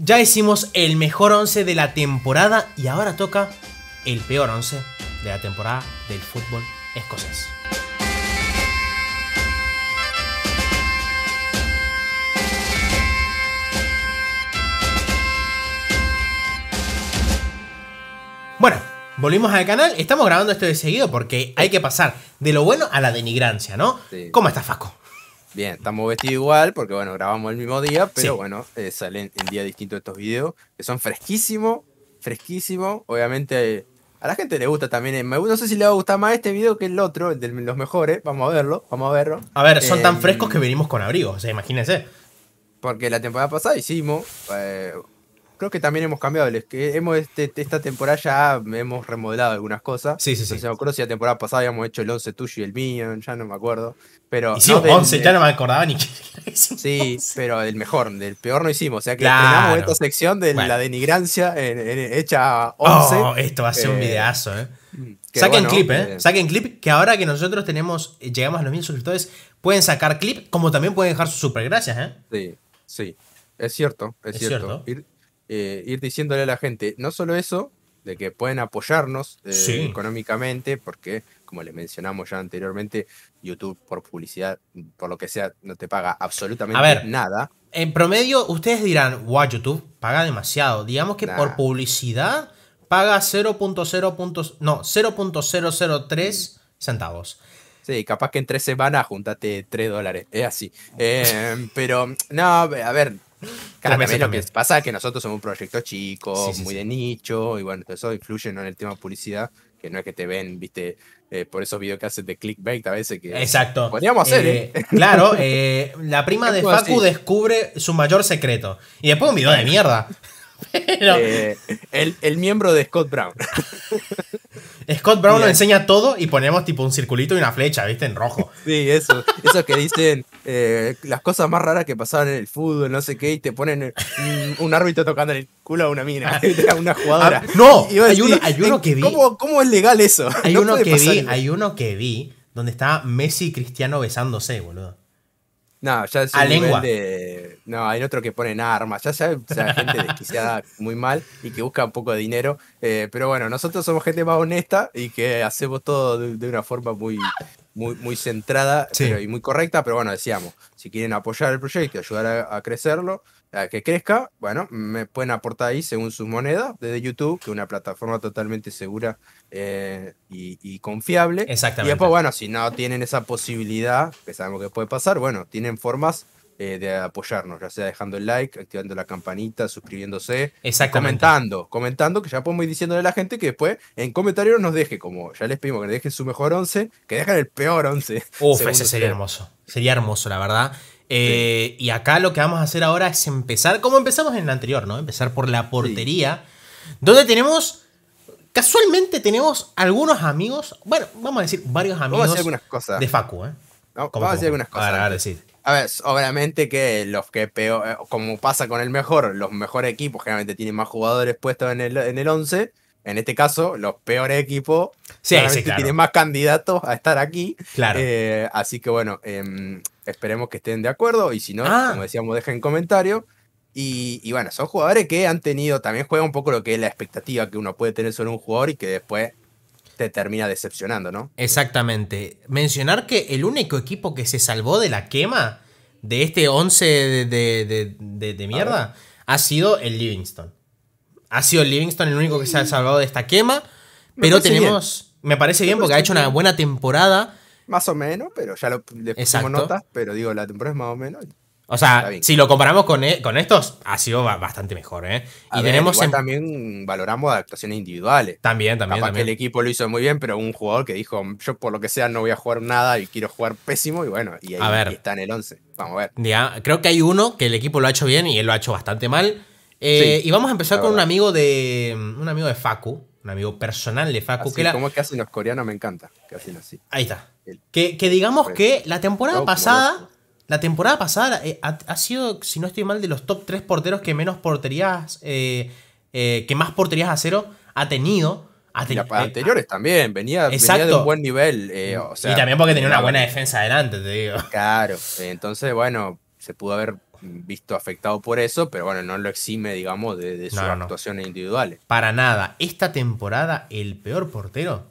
Ya hicimos el mejor 11 de la temporada y ahora toca el peor 11 de la temporada del fútbol escocés. Bueno, volvimos al canal. Estamos grabando esto de seguido porque hay que pasar de lo bueno a la denigrancia, ¿no? ¿Cómo estás, Fasco? Bien, estamos vestidos igual porque, bueno, grabamos el mismo día, pero bueno, eh, salen en día distinto estos videos, que son fresquísimos, fresquísimos. Obviamente a la gente le gusta también, eh, no sé si le va a gustar más este video que el otro, el de los mejores, vamos a verlo, vamos a verlo. A ver, son tan em, frescos que venimos con abrigos, o sea, imagínense. Porque la temporada pasada hicimos eh, creo que también hemos cambiado. Que hemos, este, esta temporada ya hemos remodelado algunas cosas. Sí, sí, sí. si la temporada pasada habíamos hecho el 11 tuyo y el mío, ya no me acuerdo. Pero, hicimos 11, ya no me acordaba ni qué. Sí, pero el mejor, del peor no hicimos. O sea que tenemos esta sección de la denigrancia hecha 11. esto va a ser un eh, videazo, eh. Mm, Saquen clip, eh. eh. Saquen clip, que ahora que nosotros tenemos, eh, llegamos a los mil suscriptores, pueden sacar clip, como también pueden dejar sus super gracias, eh. Sí, sí. Es cierto, es, cierto. Eh, ir diciéndole a la gente, no solo eso, de que pueden apoyarnos eh, económicamente, porque como les mencionamos ya anteriormente, YouTube por publicidad, por lo que sea, no te paga absolutamente nada. En promedio, ustedes dirán, wow, YouTube paga demasiado. Digamos que por publicidad paga 0.0. No, 0.003 centavos. Sí, capaz que en tres semanas juntate 3 dólares. Es así. Eh, pero, no, a ver, Claro, lo que pasa es que nosotros somos un proyecto chico, muy de nicho, y bueno, eso influye en el tema publicidad, que no es que te ven, viste, eh, por esos videos que haces de clickbait a veces que... Exacto. Podríamos hacer, eh, ¿eh? Claro, la prima de Facu descubre su mayor secreto. Y después un video de mierda. el, miembro de Scott Brown. Scott Brown nos enseña todo y ponemos tipo un circulito y una flecha, ¿viste? En rojo. Sí, eso. Eso que dicen eh, las cosas más raras que pasaban en el fútbol, no sé qué, y te ponen un, árbitro tocando el culo a una mina, ah. a una jugadora. Ah, no, hay, uno, que vi. ¿Cómo, es legal eso? Hay uno que vi, hay uno que vi donde estaba Messi y Cristiano besándose, boludo. No, ya es a de no, hay otro que ponen armas, ya saben, o sea, gente desquiciada muy mal y que busca un poco de dinero. Eh, pero bueno, nosotros somos gente más honesta y que hacemos todo de, una forma muy, muy, muy centrada y muy correcta. Pero bueno, decíamos, si quieren apoyar el proyecto, ayudar a, a crecerlo, a que crezca, bueno, me pueden aportar ahí según sus monedas desde YouTube, que es una plataforma totalmente segura eh, y, y, confiable. Exactamente. Y después, bueno, si no tienen esa posibilidad, que sabemos que puede pasar, bueno, tienen formas eh, de apoyarnos, ya sea dejando el like, activando la campanita, suscribiéndose, comentando, comentando, que ya podemos ir diciéndole a la gente que después en comentarios nos deje, como ya les pedimos que dejen su mejor 11, que dejen el peor 11. Uf, ese sería hermoso, sería hermoso, la verdad. Eh, y acá lo que vamos a hacer ahora es empezar, como empezamos en la anterior, ¿no? Empezar por la portería, donde tenemos... Casualmente tenemos algunos amigos, bueno, vamos a decir varios amigos de Facu, ¿eh? vamos a decir algunas cosas. A ver, obviamente que los que peor, eh, como pasa con el mejor, los mejores equipos generalmente tienen más jugadores puestos en el, en el 11. En este caso, los peores equipos sí, tienen más candidatos a estar aquí. Claro. Eh, así que bueno, em, esperemos que estén de acuerdo y si no, ah. como decíamos, dejen comentarios. Y, bueno, son jugadores que han tenido, también juega un poco lo que es la expectativa que uno puede tener sobre un jugador y que después termina decepcionando, ¿no? Exactamente. Mencionar que el único equipo que se salvó de la quema de este 11 de, mierda ha sido el Livingston. Ha sido el Livingston el único que se ha salvado de esta quema, pero tenemos... Me parece bien porque ha hecho una buena temporada. Más o menos, pero ya lo, le pusimos notas, pero digo, la temporada es más o menos. O sea, si lo comparamos con, e, estos, ha sido bastante mejor, ¿eh? y tenemos. También valoramos adaptaciones individuales. También, también. el equipo lo hizo muy bien, pero un jugador que dijo, yo por lo que sea no voy a jugar nada y quiero jugar pésimo, y bueno, y ahí está en el 11. Vamos a ver. creo que hay uno que el equipo lo ha hecho bien y él lo ha hecho bastante mal. Eh, y vamos a empezar con un amigo de. Mm, un amigo de Facu, un amigo personal de Facu. que la... como es que hacen los coreanos, me encanta que así. Ahí está. Que, digamos que la temporada pasada la temporada pasada eh, ha, sido, si no estoy mal, de los top 3 porteros que menos porterías, eh, eh, que más porterías a cero ha tenido. anteriores también, venía, de un buen nivel. Mm. y también porque tenía una buena defensa adelante, te digo. Claro, entonces, bueno, se pudo haber visto afectado por eso, pero bueno, no lo exime, digamos, de, sus actuaciones individuales. Para nada. Esta temporada, el peor portero,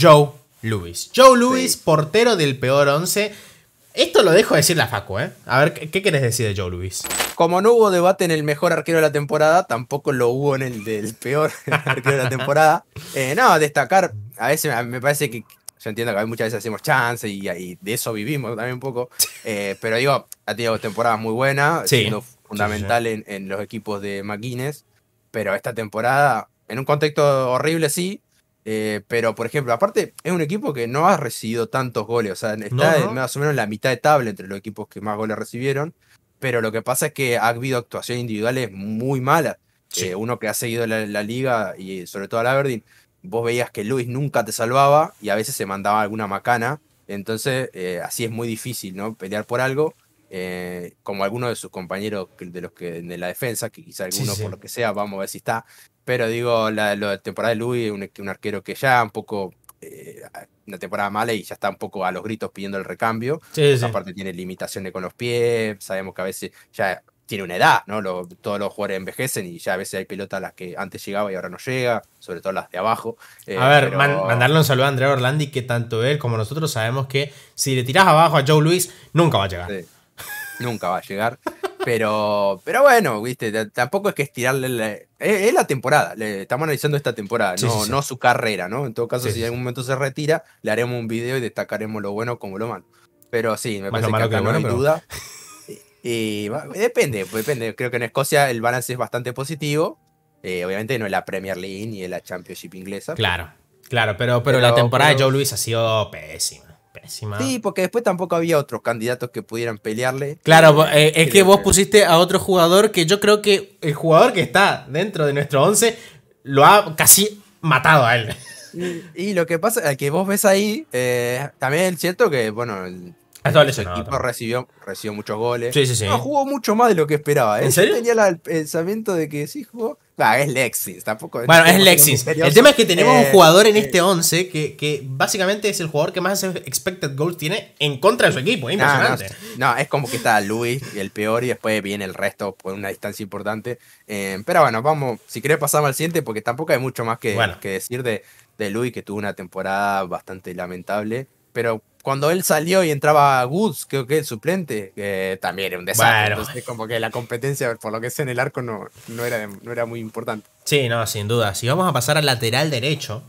Joe Lewis. Joe Lewis, portero del peor 11 esto lo dejo decir la Facu, ¿eh? A ver, ¿qué, quieres decir de Joe Luis? Como no hubo debate en el mejor arquero de la temporada, tampoco lo hubo en el del peor arquero de la temporada. Eh, no, destacar, a veces me parece que yo entiendo que muchas veces hacemos chance y, de eso vivimos también un poco. Eh, pero digo, ha tenido temporadas muy buenas, siendo fundamental En, en, los equipos de McGuinness. Pero esta temporada, en un contexto horrible, sí, eh, pero, por ejemplo, aparte es un equipo que no ha recibido tantos goles. O sea, está más o menos en la mitad de tabla entre los equipos que más goles recibieron. Pero lo que pasa es que ha habido actuaciones individuales muy malas. Eh, uno que ha seguido la, liga y sobre todo la Aberdeen, vos veías que Luis nunca te salvaba y a veces se mandaba alguna macana. Entonces, eh, así es muy difícil, ¿no? Pelear por algo. Eh, como algunos de sus compañeros de los que de la defensa, que quizá alguno por lo que sea, vamos a ver si está. Pero digo, la, la temporada de Luis, un, arquero que ya un poco eh, una temporada mala y ya está un poco a los gritos pidiendo el recambio. Sí, Aparte tiene limitaciones con los pies, sabemos que a veces ya tiene una edad, ¿no? todos los jugadores envejecen y ya a veces hay pelotas las que antes llegaba y ahora no llega, sobre todo las de abajo. Eh, a ver, mandarle un saludo a Andrea Orlandi, que tanto él como nosotros sabemos que si le tiras abajo a Joe Luis, nunca va a llegar nunca va a llegar. Pero, pero bueno, viste, tampoco es que estirarle. La, es, la temporada, le estamos analizando esta temporada, no, no su carrera, ¿no? En todo caso, si en algún momento se retira, le haremos un video y destacaremos lo bueno como lo malo. Pero sí, me parece que, acá no hay duda. Y, depende, pues, depende. Creo que en Escocia el balance es bastante positivo. Eh, obviamente no es la Premier League ni es la Championship inglesa. Claro, claro, pero, pero, la temporada de Joe Luis ha sido pésima pésima. Sí, porque después tampoco había otros candidatos que pudieran pelearle. Claro, eh, es que vos pusiste a otro jugador que yo creo que el jugador que está dentro de nuestro 11 lo ha casi matado a él. Y, lo que pasa, al que vos ves ahí, eh, también es cierto que, bueno, el, equipo recibió, recibió muchos goles. No, jugó mucho más de lo que esperaba. ¿eh? ¿En serio? Tenía el pensamiento de que sí jugó Ah, es Lexis, tampoco. bueno, es Lexis. El tema es que tenemos un eh, jugador en eh, este 11 que, que, básicamente es el jugador que más expected goals tiene en contra de su equipo. Es ah, impresionante. No, es como que está Luis, el peor, y después viene el resto por una distancia importante. Eh, pero bueno, vamos, si querés pasamos al siguiente, porque tampoco hay mucho más que, que decir de, de Luis, que tuvo una temporada bastante lamentable. Pero cuando él salió y entraba Woods, creo que el suplente, también era un desastre. Entonces, como que la competencia, por lo que es en el arco, no, no, era, no era muy importante. Sí, no, sin duda. Si vamos a pasar al lateral derecho.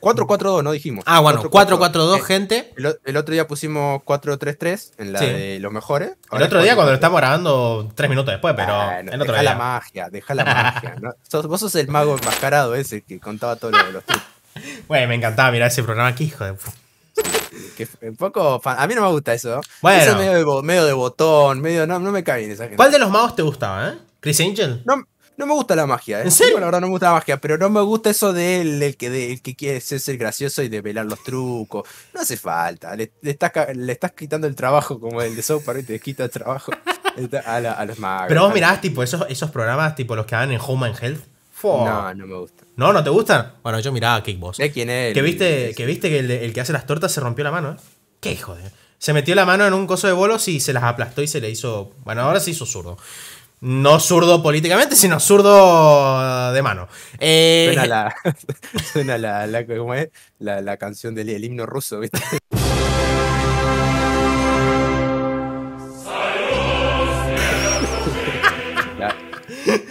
4-4-2, no dijimos. Ah, bueno, 4-4-2, gente. Eh, el, otro día pusimos 4-3-3 en la de los mejores. el otro día cuando lo estamos grabando tres minutos después, pero deja la magia, deja la magia. vos sos el mago enmascarado ese que contaba todos los, los trucos. Güey, me encantaba mirar ese programa, aquí, hijo de puta. que un poco A mí no me gusta eso. medio, de, botón, medio. No, me cae bien esa gente. ¿Cuál de los magos te gustaba, eh? ¿Chris Angel? No, me gusta la magia. ¿eh? ¿En serio? no me gusta la magia, pero no me gusta eso de él, el que, que quiere ser, gracioso y desvelar los trucos. No hace falta. Le, estás, quitando el trabajo como el de Soap te quita el trabajo a, los magos. Pero vos mirás, tipo, esos, esos programas, tipo los que dan en Home and Health no, no me gusta. ¿No? ¿No te gustan? Bueno, yo miraba Kickbox. ¿De quién es? Que viste, que, viste que el, que hace las tortas se rompió la mano, ¿eh? ¿Qué hijo de...? Se metió la mano en un coso de bolos y se las aplastó y se le hizo... Bueno, ahora se hizo zurdo. No zurdo políticamente, sino zurdo de mano. Eh, suena, la, suena la, ¿cómo es? la, canción del himno ruso, ¿viste?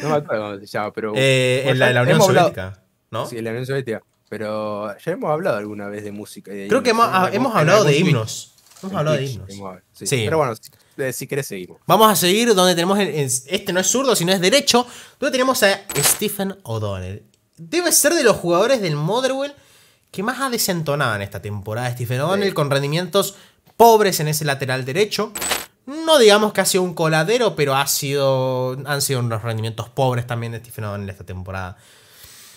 No me acuerdo pero. Eh, en la Unión Soviética, ¿no? en la Unión Soviética. Pero ya hemos hablado alguna vez de música. Creo que ah, hemos, hablado de himnos. Hemos hablado de himnos. sí. Pero bueno, eh, si, querés seguimos. Vamos a seguir donde tenemos. este no es zurdo, sino es derecho. Donde tenemos a Stephen O'Donnell. Debe ser de los jugadores del Motherwell que más ha desentonado en esta temporada. Stephen O'Donnell con rendimientos pobres en ese lateral derecho. No digamos que ha sido un coladero, pero ha sido, han sido unos rendimientos pobres también de Stephen en esta temporada.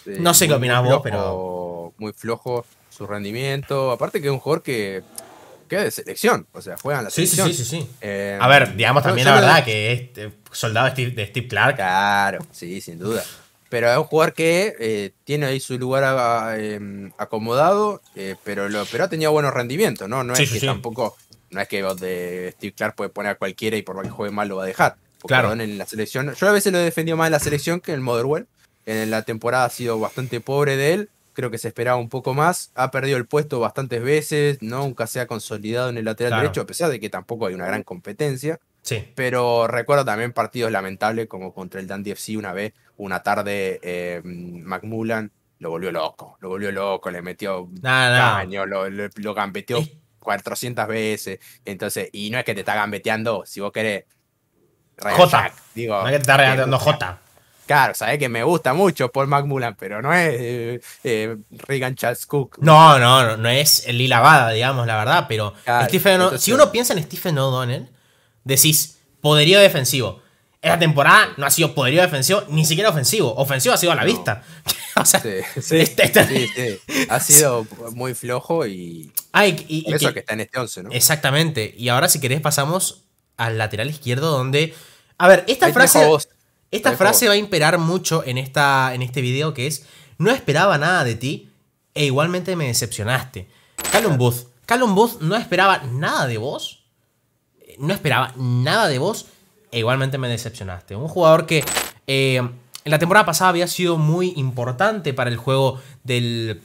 no sé qué opinás vos, pero. Muy flojo su rendimiento. Aparte que es un jugador que que de selección. O sea, juega en la selección. Sí, sí, sí. Eh, a ver, digamos también la verdad que es este soldado de Steve Clark. Claro, sí, sin duda. Pero es un jugador que eh, tiene ahí su lugar em, acomodado, pero, pero ha tenido buenos rendimientos, ¿no? No es que tampoco no es que de Steve Clark puede poner a cualquiera y por lo que juegue mal lo va a dejar. claro. en la selección, yo a veces lo he defendido más en la selección que en el Motherwell. En la temporada ha sido bastante pobre de él. Creo que se esperaba un poco más. Ha perdido el puesto bastantes veces. ¿no? Nunca se ha consolidado en el lateral derecho, a pesar de que tampoco hay una gran competencia. Sí. Pero recuerdo también partidos lamentables como contra el Dan FC una vez, una tarde, eh, McMullan lo volvió loco, lo volvió loco, le metió daño, lo, lo, gambeteó 400 veces. Entonces, y no es que te está gambeteando, si vos querés. J. Digo, no es que te está regateando eh, J. Claro, sabes que me gusta mucho Paul McMullan, pero no es eh, eh, Regan Charles Cook. No, no, no, no es Lila Bada, digamos, la verdad, pero Stephen si uno piensa en Stephen O'Donnell, decís poderío defensivo. Esta temporada no ha sido poderío defensivo, ni siquiera ofensivo. Ofensivo ha sido a la vista. ha sido muy flojo y, ah, eso que, está en este 11, ¿no? Exactamente. Y ahora si querés pasamos al lateral izquierdo donde... A ver, esta frase... Esta frase va a imperar mucho en, esta, en este video que es, no esperaba nada de ti e igualmente me decepcionaste. Callum Booth. Callum Booth no esperaba nada de vos. No esperaba nada de vos e igualmente me decepcionaste. Un jugador que... Eh, en la temporada pasada había sido muy importante para el juego del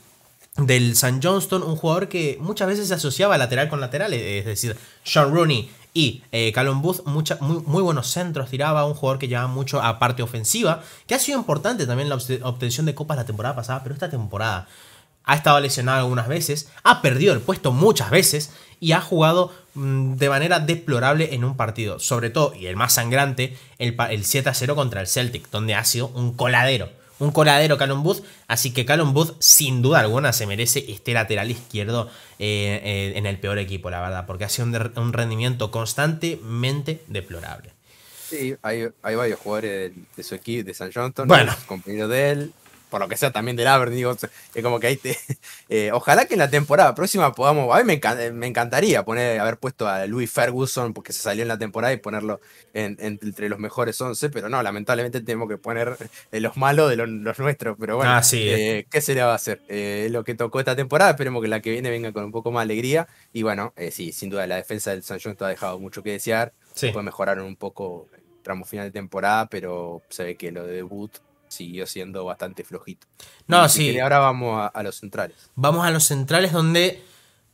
del San Johnston, un jugador que muchas veces se asociaba lateral con lateral, eh, es decir, Sean Rooney y eh, calon Booth, muy, buenos centros tiraba, un jugador que llevaba mucho a parte ofensiva, que ha sido importante también la obtención de copas la temporada pasada, pero esta temporada ha estado lesionado algunas veces, ha perdido el puesto muchas veces y ha jugado mm, de manera deplorable en un partido, sobre todo, y el más sangrante, el, 7-0 contra el Celtic, donde ha sido un coladero un coladero Callum Booth. Así que Callum Booth, sin duda alguna, se merece este lateral izquierdo eh, eh, en el peor equipo, la verdad, porque ha sido un, rendimiento constantemente deplorable. Sí, hay, varios jugadores de, su equipo, de San Johnston, bueno. compañeros de él, por lo que sea también del Aberdeen, es como que ahí te, eh, ojalá que en la temporada próxima podamos, a mí me, me, encantaría poner, haber puesto a Louis Ferguson, porque se salió en la temporada, y ponerlo entre los mejores 11, pero no, lamentablemente tenemos que poner eh, los malos de los, nuestros, pero bueno, ah, eh. ¿qué se le va a hacer? lo que tocó esta temporada, esperemos que la que viene venga con un poco más de alegría, y bueno, sí, sin duda la defensa del San ha dejado mucho que desear, se puede mejorar un poco el tramo final de temporada, pero se ve que lo de debut siguió siendo bastante flojito. No, y ahora vamos a, los centrales. Vamos a los centrales donde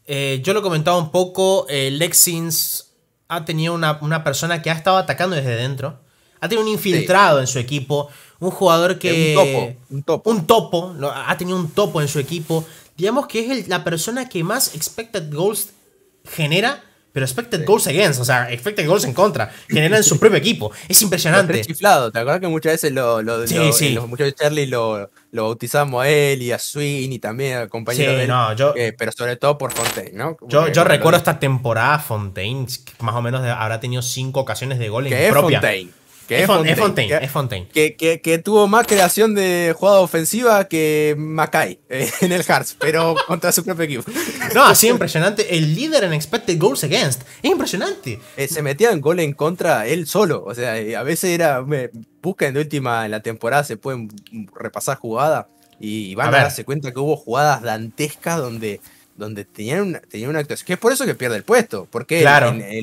eh, yo lo comentaba un poco, eh, Lexins ha tenido una, una, persona que ha estado atacando desde dentro. Ha tenido un infiltrado en su equipo, un jugador que... Eh, un topo, un topo. Un topo, ha tenido un topo en su equipo. Digamos que es la persona que más expected goals genera pero expected goals against, o sea, expected goals en contra, generan su propio equipo. Es impresionante. chiflado, ¿te acuerdas que muchas veces lo, sí, sí. Eh, muchas veces Charlie lo, lo bautizamos a él y a Swin y también a compañeros sí, no, yo, eh, pero sobre todo por Fontaine, ¿no? yo, yo recuerdo esta temporada Fontaine, más o menos habrá tenido cinco ocasiones de gol en propia. Fontaine? Que es, Fontaine, que, tuvo más creación de jugada ofensiva que Mackay eh, en el Hearts, pero contra su propio equipo. No, así impresionante. El líder en expected goals against. Es impresionante. Eh, se metía en gol en contra él solo. O sea, eh, a veces era. Me, buscan de última en la temporada, se pueden repasar jugadas y van a, darse cuenta que hubo jugadas dantescas donde donde tenían una, tenían una actuación. Que es por eso que pierde el puesto. Porque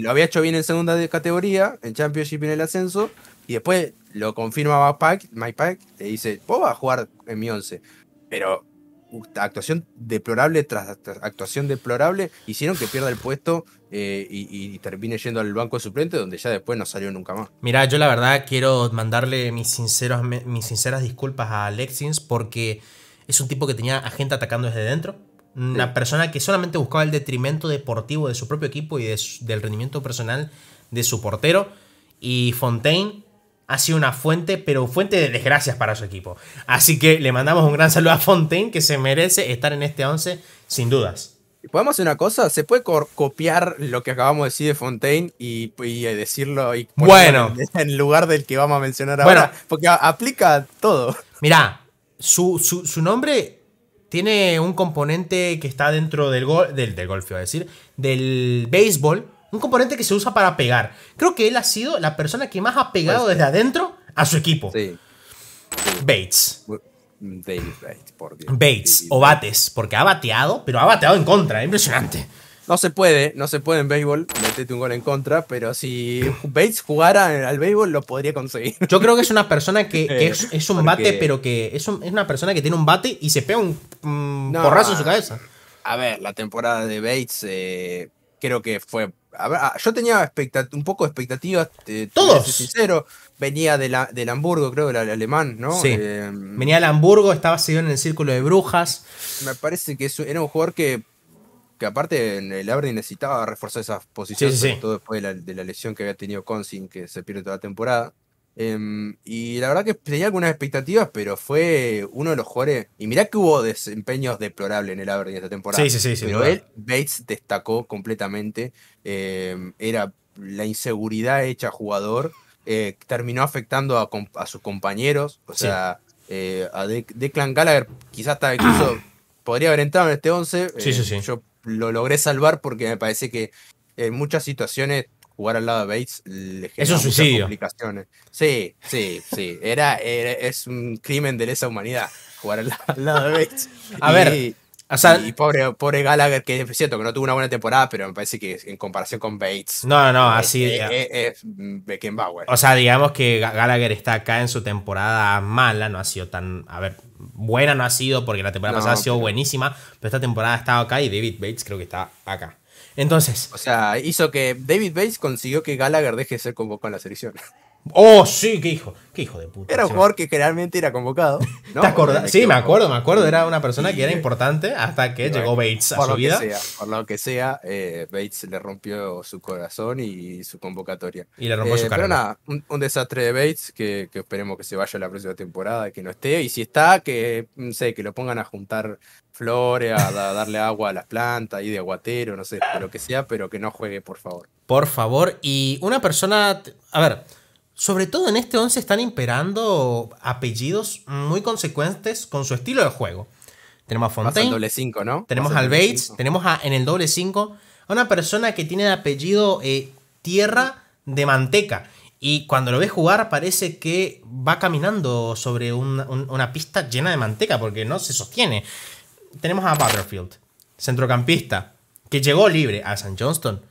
lo había hecho bien en segunda categoría, en Championship y en el ascenso. Y después lo confirma Mike Pike Pack, le dice, vos vas a jugar en mi 11. Pero uh, actuación deplorable tras actuación deplorable, hicieron que pierda el puesto eh, y, termine yendo al banco de suplente, donde ya después no salió nunca más. Mira, yo la verdad quiero mandarle mis, sinceros, mis sinceras disculpas a Lexins porque es un tipo que tenía a gente atacando desde dentro. Una persona que solamente buscaba el detrimento deportivo de su propio equipo y del rendimiento personal de su portero. Y Fontaine ha sido una fuente, pero fuente de desgracias para su equipo. Así que le mandamos un gran saludo a Fontaine, que se merece estar en este 11, sin dudas. ¿Podemos hacer una cosa? ¿Se puede copiar lo que acabamos de decir de Fontaine y, eh, decirlo y bueno en lugar del que vamos a mencionar bueno, ahora? Porque aplica todo. Mirá, su, nombre tiene un componente que está dentro del, gol, del, del golf, a decir, del béisbol, un componente que se usa para pegar. Creo que él ha sido la persona que más ha pegado pues desde adentro a su equipo. Sí. Bates. Bates, por Dios. Bates o Bates, porque ha bateado, pero ha bateado en contra, ¿eh? impresionante. No se puede, no se puede en béisbol, meterte un gol en contra, pero si Bates jugara al béisbol lo podría conseguir. Yo creo que es una persona que, es, un bate, pero que es, una persona que tiene un bate y se pega un mm, porrazo en su cabeza. A ver, la temporada de Bates eh, creo que fue. Ah, yo tenía un poco de expectativas. Eh, todo. Todos. Sincero, venía de la, del Hamburgo, creo, el alemán, ¿no? Eh, venía del Hamburgo, estaba seguido en el círculo de brujas. Me parece que era un jugador que, que aparte, el Aberdeen necesitaba reforzar esas posiciones, sobre todo después de la, de la, lesión que había tenido Consin, que se pierde toda la temporada. Em, y la verdad que tenía algunas expectativas, pero fue uno de los jugadores. Y mirá que hubo desempeños deplorables en el Aberdeen esta temporada. Sí, pero él, Bates, destacó completamente. Em, era la inseguridad hecha jugador. Eh, terminó afectando a, sus compañeros. O sea, eh, a de Declan Gallagher quizás hasta incluso podría haber entrado en este 11. Eh, sí, Yo lo logré salvar porque me parece que en muchas situaciones jugar al lado de Bates le genera es Sí, sí, sí. Era, es un crimen de lesa humanidad jugar al, lado de Bates. A ver. y pobre, pobre Gallagher, que es cierto que no tuvo una buena temporada, pero me parece que en comparación con Bates. No, no, eh, así. Eh, eh, es, O sea, digamos que Gallagher está acá en su temporada mala, no ha sido tan. A ver, buena no ha sido, porque la temporada pasada ha sido buenísima, pero esta temporada ha estado acá y David Bates creo que está acá. Entonces. O sea, hizo que David Bates consiguió que Gallagher deje de ser convocado en la selección. Oh, sí, qué hijo, qué hijo de puta. Era un jugador que generalmente era convocado. Sí, me acuerdo, me acuerdo. Era una persona que era importante hasta que llegó Bates a su vida. por lo que sea, eh, Bates le rompió su corazón y su convocatoria. Y le rompió su eh, carrera. Pero un, desastre de Bates que, esperemos que se vaya la próxima temporada, que no esté. Y si está, que, sé, que lo pongan a juntar flores, a, darle agua a las plantas, y de aguatero, no sé, lo que sea, pero que no juegue, por favor. Por favor, y una persona, a ver, sobre todo en este 11 están imperando apellidos muy consecuentes con su estilo de juego. Tenemos a Fontaine. doble ¿no? Tenemos al Bates, tenemos a, en el doble 5 a una persona que tiene el apellido eh, Tierra de Manteca. Y cuando lo ve jugar parece que va caminando sobre una, una pista llena de manteca porque no se sostiene tenemos a Butterfield, centrocampista, que llegó libre a San Johnston.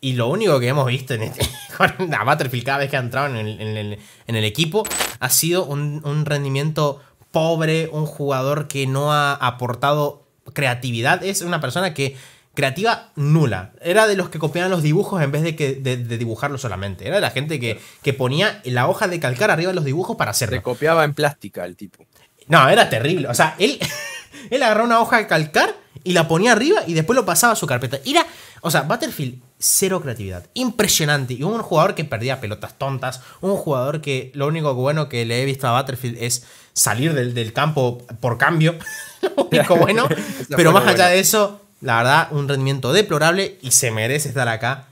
Y lo único que hemos visto en este, a Butterfield cada vez que ha entrado en el, equipo ha sido un, rendimiento pobre, un jugador que no ha aportado creatividad. Es una persona que creativa nula. Era de los que copiaban los dibujos en vez de, que, dibujarlo solamente. Era de la gente que, que, ponía la hoja de calcar arriba de los dibujos para hacerlo. Se copiaba en plástica el tipo. No, era terrible. O sea, él Él agarraba una hoja de calcar y la ponía arriba y después lo pasaba a su carpeta. Era, o sea, Battlefield, cero creatividad. Impresionante. Y un jugador que perdía pelotas tontas. Un jugador que lo único bueno que le he visto a Battlefield es salir del, campo por cambio. lo único bueno. pero más allá de eso, la verdad, un rendimiento deplorable y se merece estar acá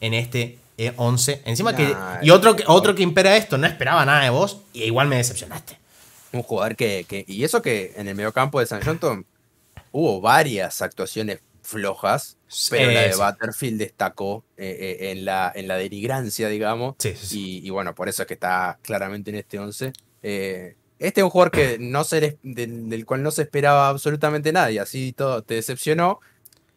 en este. E11, encima que. Y otro que, otro que impera esto, no esperaba nada de vos, y igual me decepcionaste un jugador que, Y eso que en el mediocampo de San Johnson hubo varias actuaciones flojas, pero la de Butterfield destacó eh, eh, en, la, en la denigrancia, digamos. Sí, y, y, bueno, por eso es que está claramente en este 11. Eh, este es un jugador que no se, del, cual no se esperaba absolutamente nadie, así todo te decepcionó.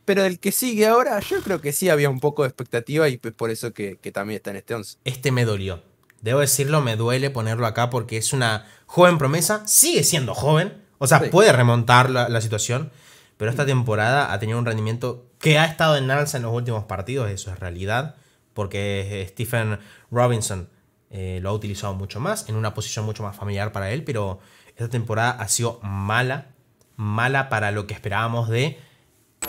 Pero del que sigue ahora, yo creo que sí había un poco de expectativa y pues por eso que, que también está en este 11. Este me dolió. Debo decirlo, me duele ponerlo acá porque es una joven promesa, sigue siendo joven, o sea, puede remontar la, situación, pero esta temporada ha tenido un rendimiento que ha estado en alza en los últimos partidos, eso es realidad, porque Stephen Robinson eh, lo ha utilizado mucho más, en una posición mucho más familiar para él, pero esta temporada ha sido mala, mala para lo que esperábamos de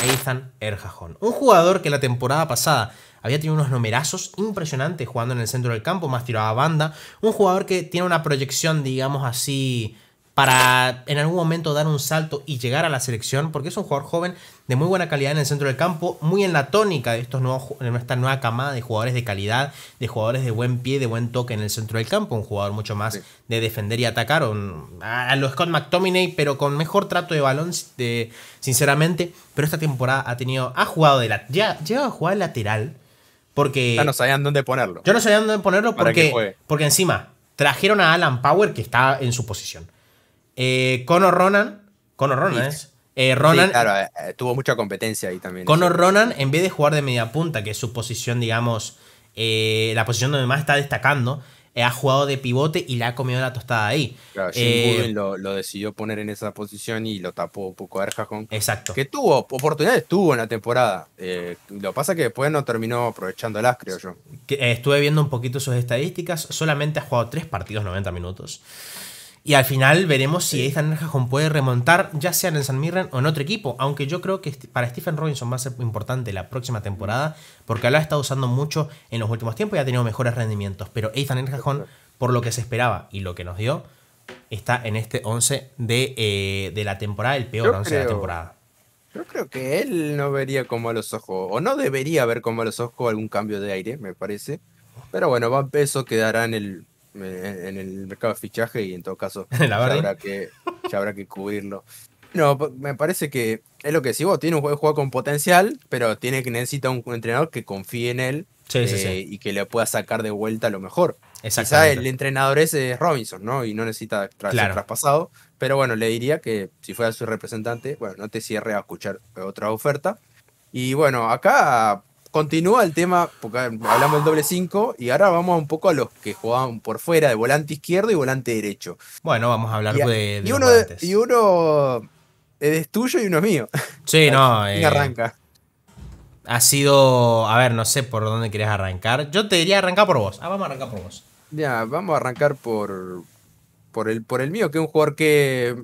Ethan Erjajón. Un jugador que la temporada pasada había tenido unos numerazos impresionantes jugando en el centro del campo, más tirado a banda. Un jugador que tiene una proyección, digamos así, para en algún momento dar un salto y llegar a la selección, porque es un jugador joven de muy buena calidad en el centro del campo, muy en la tónica de, estos nuevos, de esta nueva camada de jugadores de calidad, de jugadores de buen pie, de buen toque en el centro del campo, un jugador mucho más de defender y atacar, a, los Scott McTominay, pero con mejor trato de balón, sinceramente, pero esta temporada ha tenido, ha jugado de ya, lleva jugado lateral, porque. no sabían dónde ponerlo. Yo no sabía dónde ponerlo porque, porque encima trajeron a Alan Power, que está en su posición. Eh, Conor Ronan. Conor Ronan eh, Ronan, eh, tuvo mucha competencia ahí también. Conor Ronan, en vez de jugar de media punta, que es su posición, digamos, eh, la posición donde más está destacando, eh, ha jugado de pivote y le ha comido la tostada ahí. Claro, eh, lo, lo, decidió poner en esa posición y lo tapó un poco a Erjajón. Exacto. Que tuvo, oportunidades tuvo en la temporada. Eh, lo pasa que después no terminó aprovechándolas, creo yo. Eh, estuve viendo un poquito sus estadísticas. Solamente ha jugado tres partidos 90 minutos. Y al final veremos si Ethan Arjajón puede remontar, ya sea en San Mirren o en otro equipo. Aunque yo creo que para Stephen Robinson va a ser importante la próxima temporada, porque lo ha estado usando mucho en los últimos tiempos y ha tenido mejores rendimientos. Pero Ethan Arjajón, por lo que se esperaba y lo que nos dio, está en este 11 eh, de, la temporada, el peor 11 de la temporada. Yo creo que él no vería a los ojos, o no debería ver a los ojos algún cambio de aire, me parece. Pero bueno, va, peso quedará en el en, el mercado de fichaje y en todo caso ya habrá, que, habrá que cubrirlo. No, me parece que es lo que si vos, tiene un juego con potencial, pero tiene necesita un entrenador que confíe en él eh, y que le pueda sacar de vuelta lo mejor. Quizá el entrenador ese es Robinson, ¿no? Y no necesita traspasado. Pero bueno, le diría que si fuera su representante, bueno, no te cierre a escuchar otra oferta. Y bueno, acá continúa el tema, porque hablamos del doble 5, y ahora vamos un poco a los que jugaban por fuera, de volante izquierdo y volante derecho. Bueno, vamos a hablar de, y uno, Y uno es tuyo y uno es mío. Sí, no. Eh, arranca? Ha sido. A ver, no sé por dónde querés arrancar. Yo te diría arrancar por vos. Ah, vamos a arrancar por vos. Ya, vamos a arrancar por. Por el, por el mío, que es un jugador que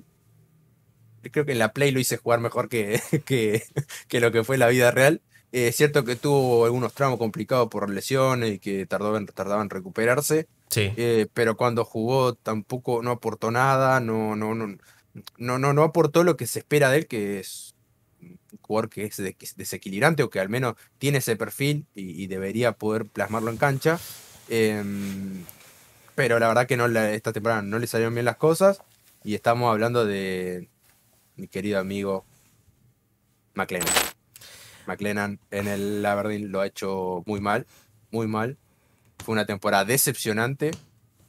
creo que en la Play lo hice jugar mejor que, que, que, lo que fue la vida real. Eh, es cierto que tuvo algunos tramos complicados por lesiones y que tardó en, tardaba en recuperarse. Eh, pero cuando jugó tampoco no aportó nada, no, no, no, no, no, aportó lo que se espera de él, que es un jugador que es, desequilibrante o que al menos tiene ese perfil y, debería poder plasmarlo en cancha. Em, pero la verdad que esta temporada no le salieron bien las cosas y estamos hablando de mi querido amigo McLennan. McLennan en el Aberdeen lo ha hecho muy mal, muy mal. Fue una temporada decepcionante.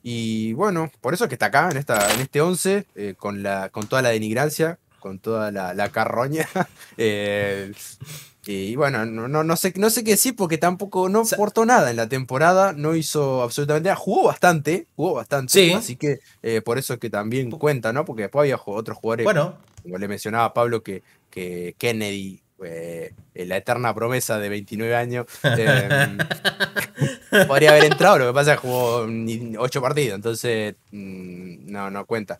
Y bueno, por eso es que está acá, en, esta, en este 11, eh, con, con toda la denigrancia, con toda la, carroña. Eh, y bueno, no, no, sé, no sé qué decir porque tampoco no aportó nada en la temporada, no hizo absolutamente nada, jugó bastante, jugó bastante, así que eh, por eso es que también cuenta, ¿no? Porque después había otros jugadores, bueno. como le mencionaba Pablo, que, que Kennedy eh, la eterna promesa de 29 años, em, podría haber entrado. Lo que pasa es que jugó 8 mm, partidos, entonces mm, no, no cuenta.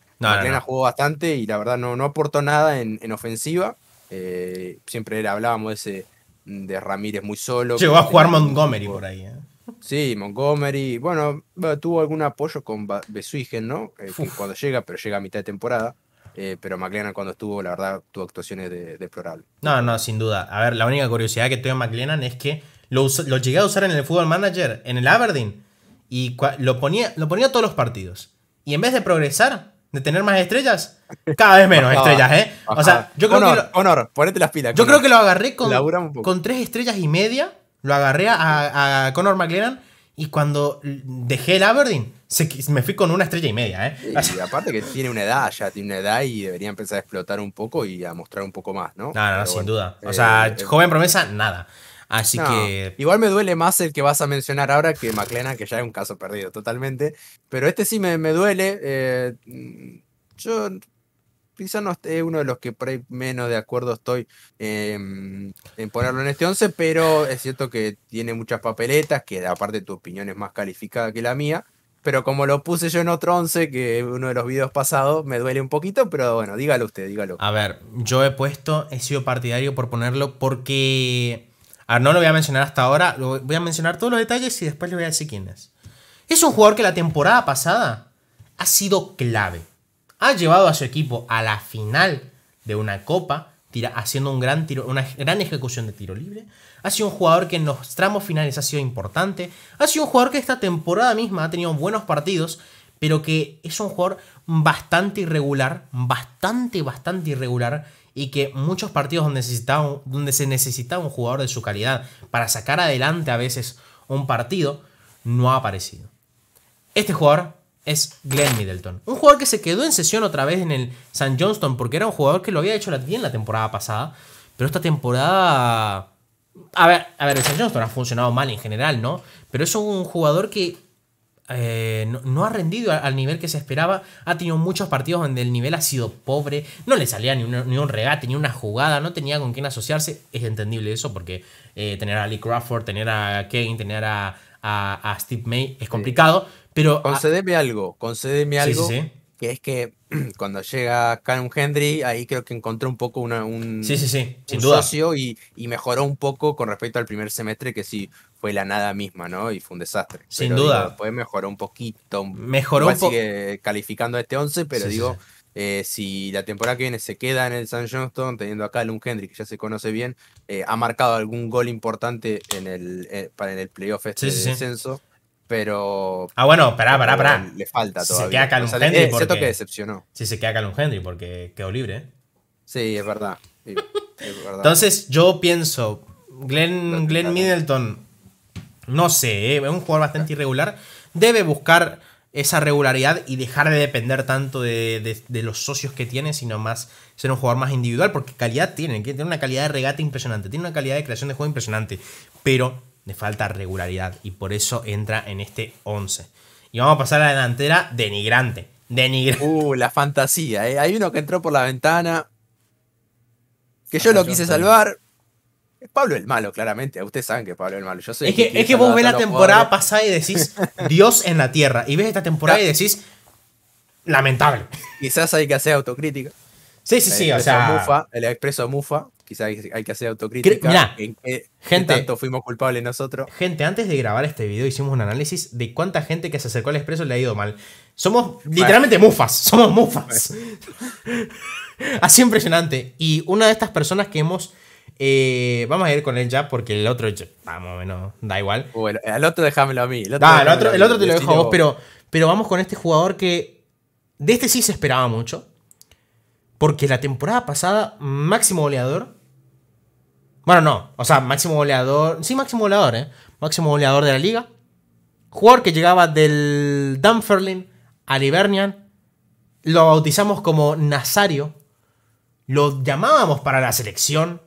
jugó bastante y la verdad no, no aportó nada en, ofensiva. Eh, siempre hablábamos de, ese, mm, de Ramírez muy solo. Llegó a jugar Montgomery por ahí. ¿eh? Sí, Montgomery. Bueno, tuvo algún apoyo con Besuigen, ¿no? Eh, cuando llega, pero llega a mitad de temporada. Eh, pero McLennan cuando estuvo, la verdad, tuvo actuaciones de, deplorable. No, no, sin duda. A ver, la única curiosidad que tengo de McLennan es que lo, llegué a usar en el Football Manager, en el Aberdeen, y lo ponía, lo ponía todos los partidos. Y en vez de progresar, de tener más estrellas, cada vez menos estrellas, ¿eh? O sea, yo creo honor, que... honor, ponete las pilas. Yo creo que lo agarré con, con tres estrellas y media, lo agarré a, a Conor McLennan y cuando dejé el Aberdeen, se, me fui con una estrella y media. ¿eh? aparte que tiene una edad, ya tiene una edad y debería empezar a explotar un poco y a mostrar un poco más, ¿no? No, sin duda. O eh, sea, eh, joven promesa, nada. Así que. Igual me duele más el que vas a mencionar ahora que McLennan, que ya es un caso perdido totalmente. Pero este sí me, duele. Eh, yo quizás no es uno de los que por menos de acuerdo estoy en ponerlo en este 11, pero es cierto que tiene muchas papeletas, que aparte tu opinión es más calificada que la mía. Pero como lo puse yo en otro 11, que uno de los videos pasados, me duele un poquito, pero bueno, dígalo usted, dígalo. A ver, yo he puesto, he sido partidario por ponerlo porque... A no lo voy a mencionar hasta ahora, lo voy a mencionar todos los detalles y después le voy a decir quién es. Es un jugador que la temporada pasada ha sido clave ha llevado a su equipo a la final de una copa, tira, haciendo un gran tiro, una gran ejecución de tiro libre. Ha sido un jugador que en los tramos finales ha sido importante. Ha sido un jugador que esta temporada misma ha tenido buenos partidos, pero que es un jugador bastante irregular, bastante, bastante irregular. Y que muchos partidos donde, donde se necesitaba un jugador de su calidad para sacar adelante a veces un partido, no ha aparecido. Este jugador es Glenn Middleton. Un jugador que se quedó en sesión otra vez en el San Johnston porque era un jugador que lo había hecho bien la temporada pasada, pero esta temporada... A ver, a ver, el San Johnston ha funcionado mal en general, ¿no? Pero es un jugador que eh, no, ha rendido al nivel que se esperaba. Ha tenido muchos partidos donde el nivel ha sido pobre. No le salía ni, un regate, ni una jugada. No tenía con quién asociarse. Es entendible eso porque eh, tener a Lee Crawford, tener a Kane, tener a, a, Steve May es complicado. Pero, ah, concedeme algo, concédeme algo. Que es que cuando llega Callum Hendry, ahí creo que encontró un poco un, sin duda. socio y, mejoró un poco con respecto al primer semestre, que sí fue la nada misma, ¿no? Y fue un desastre. Sin duda. después mejoró un poquito. Mejoró un sigue calificando a este 11, pero digo, eh, si la temporada que viene se queda en el San Johnston, teniendo acá a Calum Hendry, que ya se conoce bien, eh, ha marcado algún gol importante en el, eh, para en el playoff este de descenso. Pero. Ah, bueno, pará, pará, pará. Le falta Se queda Calum Henry. Es que decepcionó. Sí, se queda Calum Henry porque quedó libre. Sí, es verdad. Entonces, yo pienso. Glenn, Middleton. No sé, ¿eh? es un jugador bastante irregular. Debe buscar esa regularidad y dejar de depender tanto de, los socios que tiene, sino más ser un jugador más individual, porque calidad tiene, tiene una calidad de regate impresionante, tiene una calidad de creación de juego impresionante, pero le falta regularidad y por eso entra en este 11. Y vamos a pasar a la delantera denigrante. Denigrante. Uh, la fantasía. Eh. Hay uno que entró por la ventana. Que yo ah, lo quise salvar. Es Pablo el malo, claramente. Ustedes saben que Pablo el malo. es que, es que vos ves la temporada pasada y decís Dios en la tierra. Y ves esta temporada y decís lamentable. Quizás hay que hacer autocrítica. Sí, sí, sí. o sea, el expreso Mufa. Quizás hay, que hacer autocrítica en qué, tanto fuimos culpables nosotros. Gente, antes de grabar este video hicimos un análisis de cuánta gente que se acercó al expreso le ha ido mal. Somos literalmente mufas, somos mufas. Así impresionante. Y una de estas personas que hemos... Eh, vamos a ir con él ya porque el otro, vamos, menos, da igual. Bueno, el otro déjamelo a mí. El otro, el otro, te lo dejo a vos, pero, pero vamos con este jugador que de este sí se esperaba mucho. Porque la temporada pasada, máximo goleador. Bueno, no. O sea, máximo goleador. Sí, máximo goleador, ¿eh? Máximo goleador de la liga. Jugador que llegaba del Dunfermline al Ibernian Lo bautizamos como Nazario. Lo llamábamos para la selección.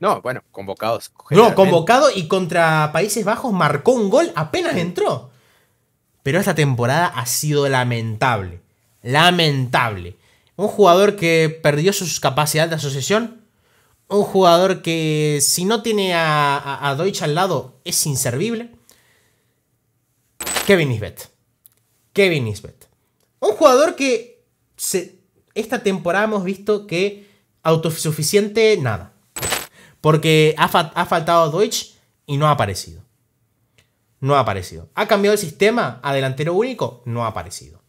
No, bueno, convocados. No, convocado y contra Países Bajos marcó un gol apenas entró. Pero esta temporada ha sido lamentable. Lamentable. Un jugador que perdió sus capacidades de asociación. Un jugador que si no tiene a, Deutsch al lado es inservible. Kevin Isbeth. Kevin Isbeth. Un jugador que esta temporada hemos visto que autosuficiente nada. Porque ha, faltado a faltado Deutsch y no ha aparecido. No ha aparecido. ¿Ha cambiado el sistema a delantero único? No ha aparecido.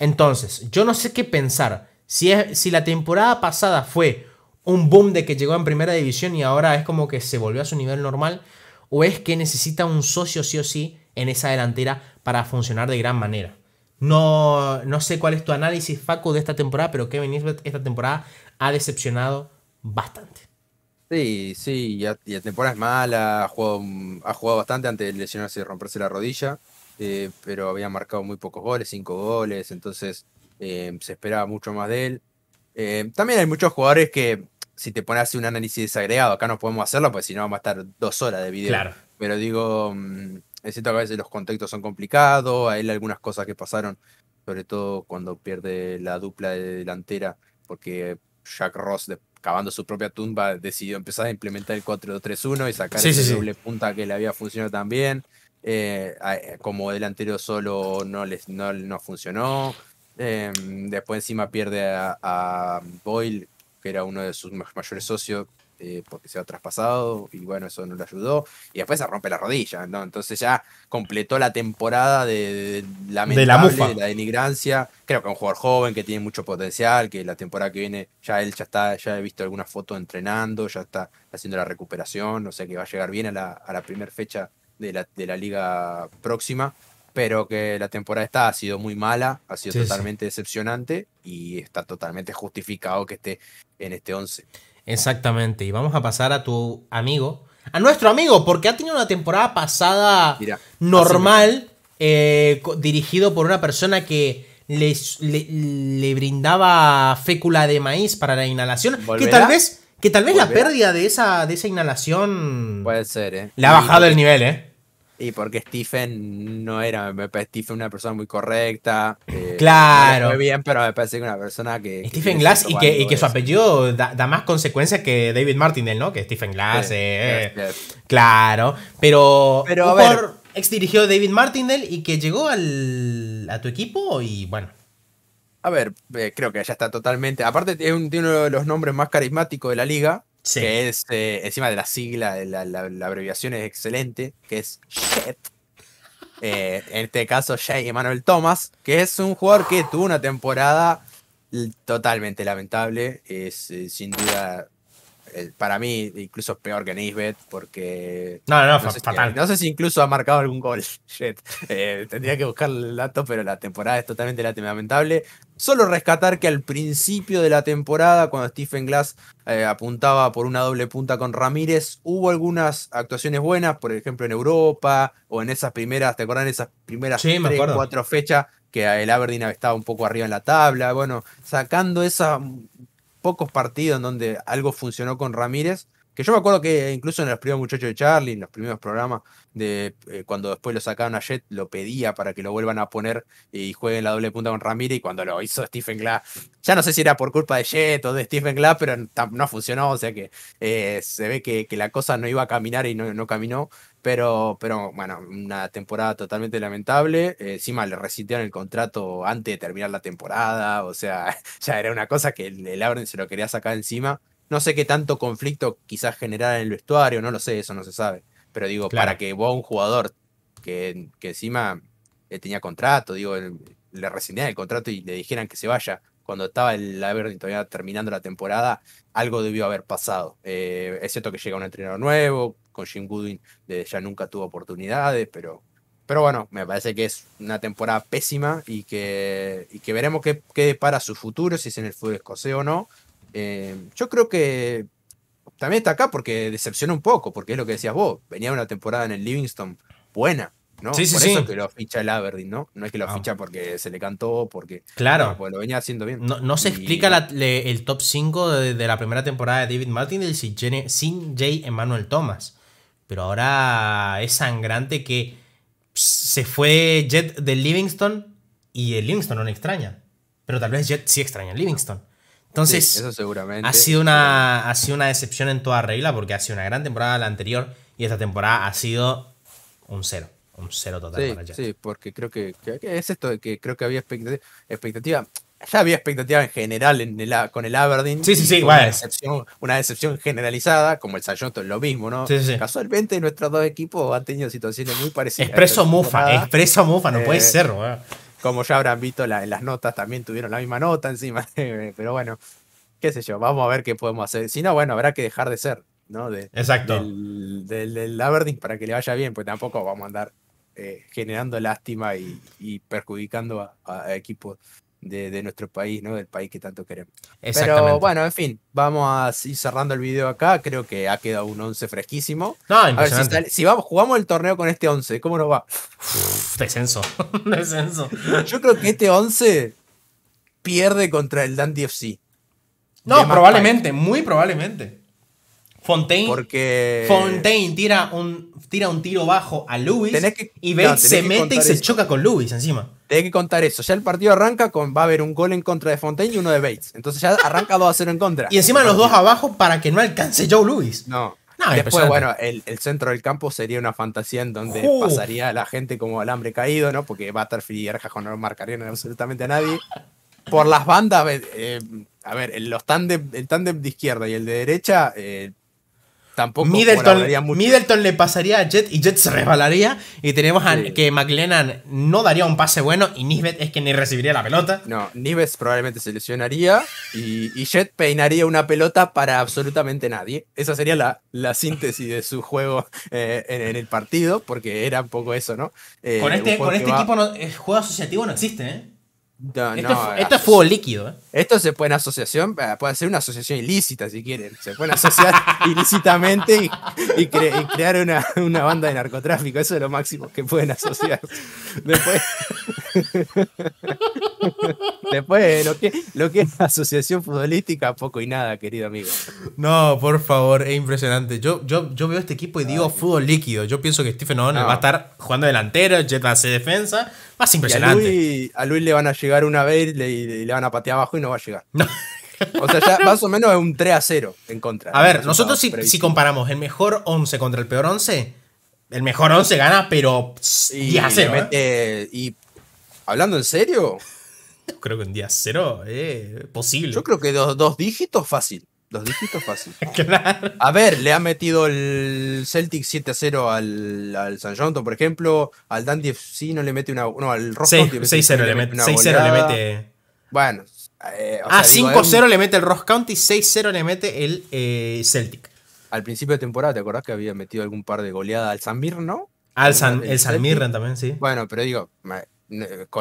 Entonces, yo no sé qué pensar. Si, si la temporada pasada fue un boom de que llegó en primera división y ahora es como que se volvió a su nivel normal, o es que necesita un socio sí o sí en esa delantera para funcionar de gran manera. No, sé cuál es tu análisis, Facu, de esta temporada, pero Kevin Nisbet esta temporada ha decepcionado bastante. Sí, sí, ya la temporada es mala, ha jugado, bastante antes de lesionarse y romperse la rodilla. Eh, pero había marcado muy pocos goles, cinco goles, entonces eh, se esperaba mucho más de él. Eh, también hay muchos jugadores que, si te pones un análisis desagregado, acá no podemos hacerlo, pues si no vamos a estar dos horas de video. Pero digo, mm, es cierto que a veces los contextos son complicados, a él algunas cosas que pasaron, sobre todo cuando pierde la dupla de delantera, porque Jack Ross, cavando su propia tumba, decidió empezar a implementar el 4-2-3-1 y sacar ese doble punta que le había funcionado también. bien. Eh, eh, como delantero solo no, les, no, funcionó. Eh, después encima pierde a, Boyle, que era uno de sus mayores socios, porque se ha traspasado y bueno, eso no le ayudó. Y después se rompe la rodilla, ¿no? Entonces ya completó la temporada de, la la denigrancia. Creo que es un jugador joven que tiene mucho potencial, que la temporada que viene ya él ya está, ya he visto algunas fotos entrenando, ya está haciendo la recuperación, o sea que va a llegar bien a la primera fecha de la, liga próxima, pero que la temporada esta ha sido muy mala, ha sido totalmente decepcionante y está totalmente justificado que esté en este 11. Exactamente, y vamos a pasar a tu amigo, a nuestro amigo, porque ha tenido una temporada pasada normal, eh, dirigido por una persona que le, le, brindaba fécula de maíz para la inhalación, que tal vez... Que tal vez la pérdida de esa, de esa inhalación. Puede ser, ¿eh? Le ha bajado el nivel, ¿eh? Y porque Stephen no era, me parece Stephen una persona muy correcta. Eh, claro. Muy bien, pero me parece que una persona que. Stephen Glass y que, que su apellido da, más consecuencias que David Martindale, ¿no? Que Stephen Glass. Eh, eh. Claro. Pero. Pero a ver. Ex dirigió David Martindale y que llegó al, a tu equipo y bueno. A ver, creo que ya está totalmente. Aparte, tiene uno de los nombres más carismáticos de la liga que es eh, encima de la sigla, la, la, abreviación es excelente, que es JET. Eh, en este caso, Jay Emanuel Thomas, que es un jugador que tuvo una temporada totalmente lamentable. Es eh, sin duda eh, para mí incluso es peor que Nisbet porque no, no, no, sé fatal. no sé si incluso ha marcado algún gol. Eh, tendría que buscar el dato, pero la temporada es totalmente lamentable. Solo rescatar que al principio de la temporada, cuando Stephen Glass eh, apuntaba por una doble punta con Ramírez, hubo algunas actuaciones buenas, por ejemplo en Europa o en esas primeras, ¿te acuerdan esas primeras tres, cuatro fechas que el Aberdeen estaba un poco arriba en la tabla? Bueno, sacando esa pocos partidos en donde algo funcionó con Ramírez. Que yo me acuerdo que incluso en los primeros muchachos de Charlie, en los primeros programas, de eh, cuando después lo sacaron a Jet, lo pedía para que lo vuelvan a poner y jueguen la doble punta con Ramírez. Y cuando lo hizo Stephen Glass, ya no sé si era por culpa de Jet o de Stephen Glass, pero no funcionó. O sea que eh, se ve que, la cosa no iba a caminar y no, no caminó. Pero, pero bueno, una temporada totalmente lamentable. Eh, encima le rescindieron el contrato antes de terminar la temporada. O sea, ya era una cosa que el, Aberdeen se lo quería sacar encima. No sé qué tanto conflicto quizás generara en el vestuario, no lo sé, eso no se sabe. Pero digo, para que vos, un jugador que, encima eh, tenía contrato, digo, le rescindieran el contrato y le dijeran que se vaya cuando estaba el Aberdeen todavía terminando la temporada, algo debió haber pasado. Eh, es cierto que llega un entrenador nuevo, con Jim Goodwin de ya nunca tuvo oportunidades, pero, pero bueno, me parece que es una temporada pésima y que, que veremos qué, qué para su futuro, si es en el fútbol escocés o no. Eh, yo creo que también está acá porque decepciona un poco, porque es lo que decías vos, venía una temporada en el Livingston buena. ¿no? Sí, por eso que lo ficha el Aberdeen, ¿no? No es que lo ah. ficha porque se le cantó, porque, claro. lo venía haciendo bien. No, se explica el top 5 de, la primera temporada de David Martin sin, Jay sin J. Emmanuel Thomas. Pero ahora es sangrante que se fue Jet de Livingston y el Livingston no extraña. Pero tal vez Jet sí extraña el Livingston. Entonces, Ha sido, una, ha sido una decepción en toda regla porque ha sido una gran temporada la anterior y esta temporada ha sido un cero. Un cero total para Jet. Sí, porque creo que, es esto de que creo que había expectativa. expectativa ya había expectativa en general con el Aberdeen. Sí, sí, sí. Una, decepción, generalizada, como el Sayoto, lo mismo, ¿no? Sí, Casualmente nuestros dos equipos han tenido situaciones muy parecidas. Expreso Mufa, Expreso Mufa, no puede eh, ser, Como ya habrán visto en las notas, también tuvieron la misma nota encima. Pero bueno, qué sé yo, vamos a ver qué podemos hacer. Si no, bueno, habrá que dejar de ser, ¿no? Exacto. Del, Aberdeen para que le vaya bien, pues tampoco vamos a andar eh, generando lástima y, perjudicando a equipos de, nuestro país, ¿no? Del país que tanto queremos. Pero bueno, en fin, vamos a ir cerrando el video acá. Creo que ha quedado un 11 fresquísimo. No, a ver si, vamos, jugamos el torneo con este 11, ¿cómo nos va? descenso, descenso. Yo creo que este 11 pierde contra el Dandy FC. No, probablemente, muy probablemente. Fontaine. Porque. Fontaine tira un tira un tiro bajo a Lewis y Bates se mete y se choca con Lewis encima. Tenés que contar eso. Ya el partido arranca con va a haber un gol en contra de Fontaine y uno de Bates. Entonces ya arranca 2 a 0 en contra. Y encima los dos abajo para que no alcance Joe Lewis. No. no Después, bueno, el, centro del campo sería una fantasía en donde pasaría la gente como alambre caído, ¿no? Porque Butterfield y con no marcarían absolutamente a nadie. Por las bandas, eh, eh, a ver, el tándem de izquierda y el de derecha, eh, Tampoco Middleton, Middleton le pasaría a Jet y Jet se resbalaría. Y tenemos que McLennan no daría un pase bueno y Nisbet es que ni recibiría la pelota. No, Nisbet probablemente se lesionaría y, y, Jet peinaría una pelota para absolutamente nadie. Esa sería la, síntesis de su juego eh, en, el partido, porque era un poco eso, ¿no? Eh, con este, este equipo el juego asociativo no existe, ¿eh? No, esto, es, fútbol líquido. ¿eh? Esto se puede en asociación, eh, puede ser una asociación ilícita si quieren. Se pueden asociar ilícitamente y, crear una, banda de narcotráfico. Eso es lo máximo que pueden asociar. Después, Después lo, que, lo que es asociación futbolística, poco y nada, querido amigo. No, por favor, es impresionante. Yo, yo, yo veo este equipo y digo fútbol líquido. Yo pienso que Stephen O'Neill va a estar jugando delantero, Jet va a defensa más impresionante. A Luis, a, Luis, le van a llegar una vez y le, van a patear abajo y no va a llegar. O sea, ya más o menos es un 3 a 0 en contra. A ver, nosotros si, si, comparamos el mejor 11 contra el peor 11, el mejor 11 gana, pero 10 a 0. ¿eh? y hablando en serio. creo que un día 0 es posible. Yo creo que dos, dos dígitos fácil. Los dígitos fáciles. claro. A ver, le ha metido el Celtic 7 0 al, al San Jonathan, por ejemplo. Al Dandy sí no le mete una. No, al Ross 6, County. 6 0 le mete. 6 0 le mete. Bueno. Eh, ah, 5-0 le mete el Ross County, 6-0 le mete el eh, Celtic. Al principio de temporada, ¿te acordás que había metido algún par de goleadas al Samir, no? Ah, al San, el San Mirren también, sí. Bueno, pero digo,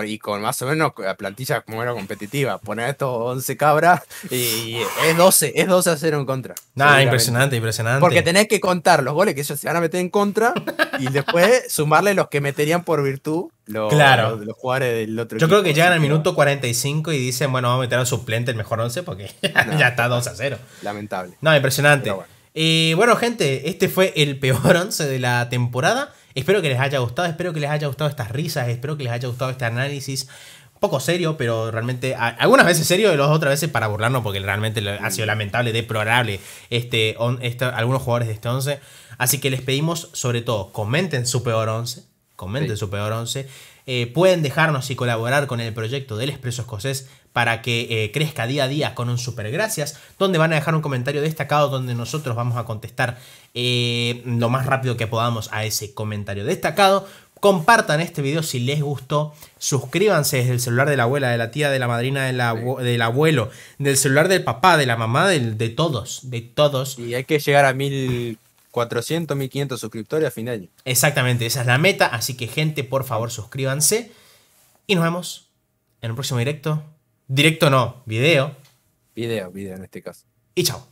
y con más o menos la plantilla como era competitiva, poner estos 11 cabras y es 12, es 12 a 0 en contra. Nada, impresionante, impresionante. Porque tenés que contar los goles que ellos se van a meter en contra y después sumarle los que meterían por virtud los, los, jugadores del otro Yo creo que llegan al minuto 45 y dicen, bueno, vamos a meter al suplente el mejor 11 porque ya está 2 a 0. Lamentable. No, impresionante. y eh, bueno, gente, este fue el peor 11 de la temporada. Espero que les haya gustado, espero que les haya gustado estas risas, espero que les haya gustado este análisis. Un poco serio, pero realmente, algunas veces serio y las otras veces para burlarnos, porque realmente ha sido lamentable, deplorable este, este algunos jugadores de este 11. Así que les pedimos, sobre todo, comenten su peor 11, comenten su peor 11 eh, pueden dejarnos y colaborar con el proyecto del Expreso Escocés para que eh, crezca día a día con un super gracias, donde van a dejar un comentario destacado donde nosotros vamos a contestar eh, lo más rápido que podamos a ese comentario destacado. Compartan este video si les gustó. Suscríbanse desde el celular de la abuela, de la tía, de la madrina, del abuelo, del celular del papá, de la mamá, de todos, de todos. Y hay que llegar a mil 400, 1500 suscriptores a fin de año. Exactamente, esa es la meta. Así que, gente, por favor, suscríbanse. Y nos vemos en un próximo directo. Directo no, video. Video, video en este caso. Y chao.